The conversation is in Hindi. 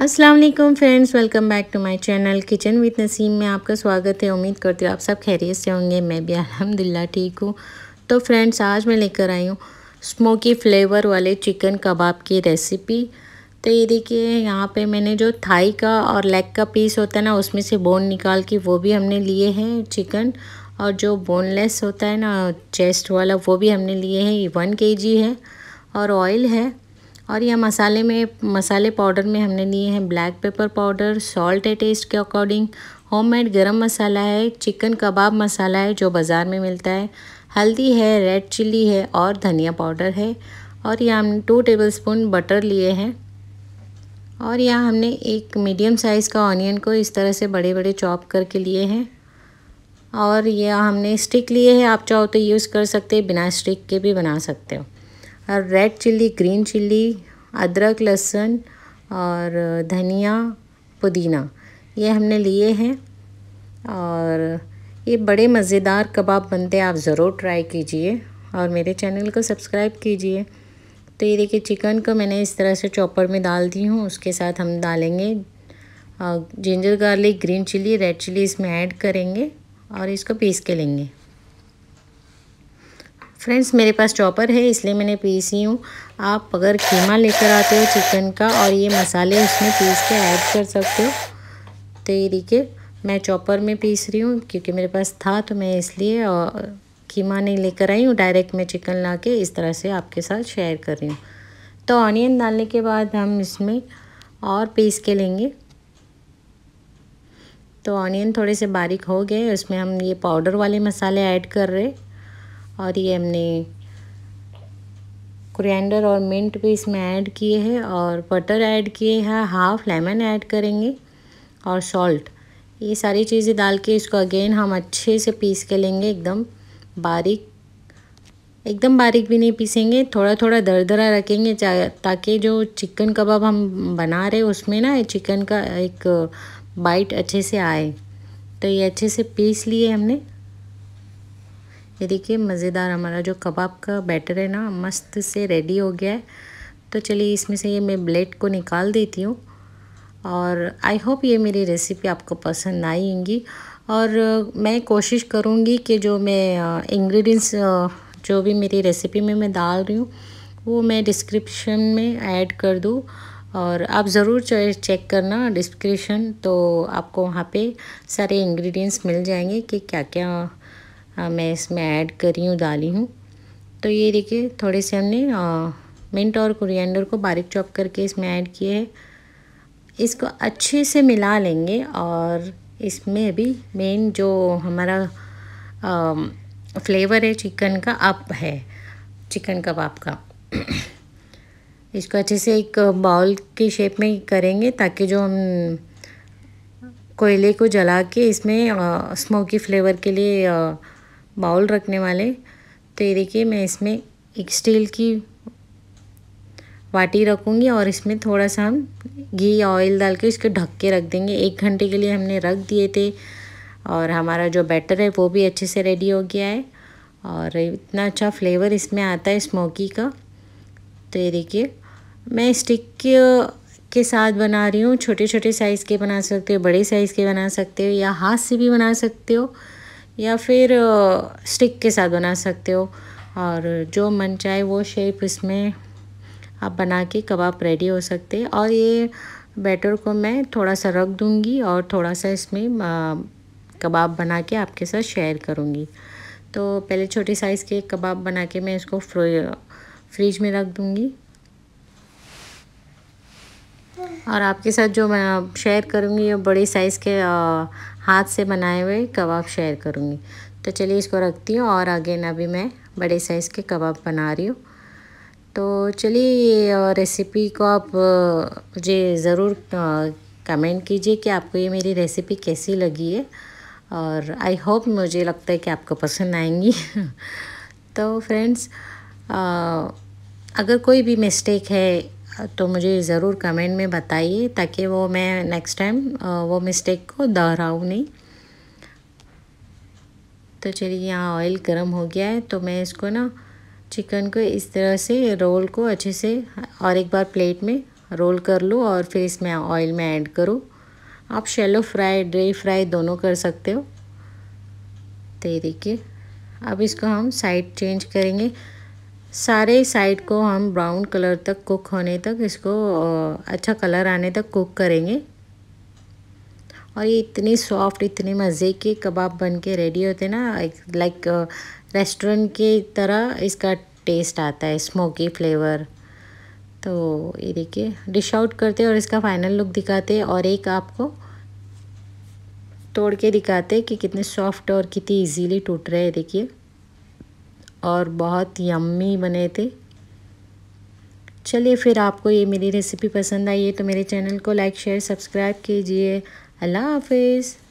Aslam friends welcome back to my channel kitchen with Naseem में आपका स्वागत है उम्मीद करती हूँ आप सब खैरियत से होंगे मैं भी अलहमदिल्ला ठीक हूँ तो फ्रेंड्स आज मैं लेकर आई हूँ स्मोकी फ्लेवर वाले चिकन कबाब की रेसिपी तो ये देखिए यहाँ पे मैंने जो थाई का और लेग का पीस होता है ना उसमें से बोन निकाल के वो भी हमने लिए हैं चिकन और जो बोनलेस होता है ना चेस्ट वाला वो भी हमने लिए हैं ये वन के है और ऑयल है और यह मसाले में मसाले पाउडर में हमने लिए हैं ब्लैक पेपर पाउडर सॉल्ट है टेस्ट के अकॉर्डिंग होममेड गरम मसाला है चिकन कबाब मसाला है जो बाज़ार में मिलता है हल्दी है रेड चिल्ली है और धनिया पाउडर है और यह हमने टू टेबल स्पून बटर लिए हैं और यह हमने एक मीडियम साइज़ का ऑनियन को इस तरह से बड़े बड़े चॉप करके लिए हैं और ये हमने स्टिक लिए हैं आप चाहो तो यूज़ कर सकते हैं बिना स्टिक के भी बना सकते हो और रेड चिल्ली ग्रीन चिल्ली अदरक लहसुन और धनिया पुदीना ये हमने लिए हैं और ये बड़े मज़ेदार कबाब बनते हैं आप ज़रूर ट्राई कीजिए और मेरे चैनल को सब्सक्राइब कीजिए तो ये देखिए चिकन को मैंने इस तरह से चॉपर में डाल दी हूँ उसके साथ हम डालेंगे ginger garlic green chilli red chilli इसमें ऐड करेंगे और इसको पीस के लेंगे फ्रेंड्स मेरे पास चॉपर है इसलिए मैंने पीसी हूँ आप अगर खीमा लेकर आते हो चिकन का और ये मसाले उसमें पीस के ऐड कर सकते हो तो ये देखिए मैं चॉपर में पीस रही हूँ क्योंकि मेरे पास था तो मैं इसलिए कीमा नहीं लेकर आई हूँ डायरेक्ट मैं चिकन ला के इस तरह से आपके साथ शेयर कर रही हूँ तो ऑनियन डालने के बाद हम इसमें और पीस के लेंगे तो ऑनियन थोड़े से बारीक हो गए उसमें हम ये पाउडर वाले मसाले ऐड कर रहे और ये हमने कुरियंडर और मिंट भी इसमें ऐड किए हैं और बटर ऐड किए हैं हाफ लेमन ऐड करेंगे और सॉल्ट ये सारी चीज़ें डाल के इसको अगेन हम अच्छे से पीस के लेंगे एकदम बारीक एकदम बारीक भी नहीं पीसेंगे थोड़ा थोड़ा दरदरा रखेंगे ताकि जो चिकन कबाब हम बना रहे उसमें ना चिकन का एक बाइट अच्छे से आए तो ये अच्छे से पीस लिए हमने ये देखिए मज़ेदार हमारा जो कबाब का बैटर है ना मस्त से रेडी हो गया है तो चलिए इसमें से ये मैं ब्लेड को निकाल देती हूँ और आई होप ये मेरी रेसिपी आपको पसंद आएंगी और मैं कोशिश करूँगी कि जो मैं इंग्रेडिएंट्स जो भी मेरी रेसिपी में मैं डाल रही हूँ वो मैं डिस्क्रिप्शन में ऐड कर दूँ और आप ज़रूर चेक करना डिस्क्रिप्शन तो आपको वहाँ पे सारे इंग्रेडिएंट्स मिल जाएंगे कि क्या क्या मैं इसमें ऐड करी हूँ डाली हूँ तो ये देखिए थोड़े से हमने मिंट और कुरियंडर को बारीक चॉप करके इसमें ऐड किए है इसको अच्छे से मिला लेंगे और इसमें भी मेन जो हमारा आ, फ्लेवर है चिकन का अप है चिकन कबाब का इसको अच्छे से एक बाउल के शेप में करेंगे ताकि जो हम कोयले को जला के इसमें स्मोकी फ्लेवर के लिए बाउल रखने वाले तो ये देखिए मैं इसमें एक स्टील की वाटी रखूँगी और इसमें थोड़ा सा हम घी ऑयल डाल के इसको ढक के रख देंगे एक घंटे के लिए हमने रख दिए थे और हमारा जो बैटर है वो भी अच्छे से रेडी हो गया है और इतना अच्छा फ्लेवर इसमें आता है स्मोकी का तो ये देखिए मैं स्टिक के साथ बना रही हूँ छोटे छोटे साइज़ के बना सकते हो बड़े साइज़ के बना सकते हो या हाथ से भी बना सकते हो या फिर स्टिक के साथ बना सकते हो और जो मन चाहे वो शेप इसमें आप बना के कबाब रेडी हो सकते हैं और ये बैटर को मैं थोड़ा सा रख दूँगी और थोड़ा सा इसमें कबाब बना के आपके साथ शेयर करूँगी तो पहले छोटे साइज़ के कबाब बना के मैं इसको फ्रिज में रख दूँगी और आपके साथ जो मैं शेयर करूँगी ये बड़े साइज़ के हाथ से बनाए हुए कबाब शेयर करूँगी तो चलिए इसको रखती हूँ और अगेन अभी मैं बड़े साइज़ के कबाब बना रही हूँ तो चलिए ये रेसिपी को आप मुझे ज़रूर कमेंट कीजिए कि आपको ये मेरी रेसिपी कैसी लगी है और आई होप मुझे लगता है कि आपको पसंद आएंगी तो फ्रेंड्स अगर कोई भी मिस्टेक है तो मुझे ज़रूर कमेंट में बताइए ताकि वो मैं नेक्स्ट टाइम वो मिस्टेक को दोहराऊँ नहीं तो चलिए यहाँ ऑयल गर्म हो गया है तो मैं इसको ना चिकन को इस तरह से रोल को अच्छे से और एक बार प्लेट में रोल कर लूँ और फिर इसमें ऑयल में ऐड करूँ आप शेलो फ्राई ड्रे फ्राई दोनों कर सकते हो तो ये देखिए अब इसको हम साइड चेंज करेंगे सारे साइड को हम ब्राउन कलर तक कुक होने तक इसको अच्छा कलर आने तक कुक करेंगे और ये इतनी सॉफ्ट इतने मज़े के कबाब बन के रेडी होते ना लाइक रेस्टोरेंट की तरह इसका टेस्ट आता है स्मोकी फ्लेवर तो ये देखिए डिश आउट करते और इसका फाइनल लुक दिखाते और एक आपको तोड़ के दिखाते कि कितने सॉफ्ट और कितनी इजीली टूट रहे हैं देखिए और बहुत यम्मी बने थे चलिए फिर आपको ये मेरी रेसिपी पसंद आई है तो मेरे चैनल को लाइक शेयर सब्सक्राइब कीजिए अल्लाह हाफिज़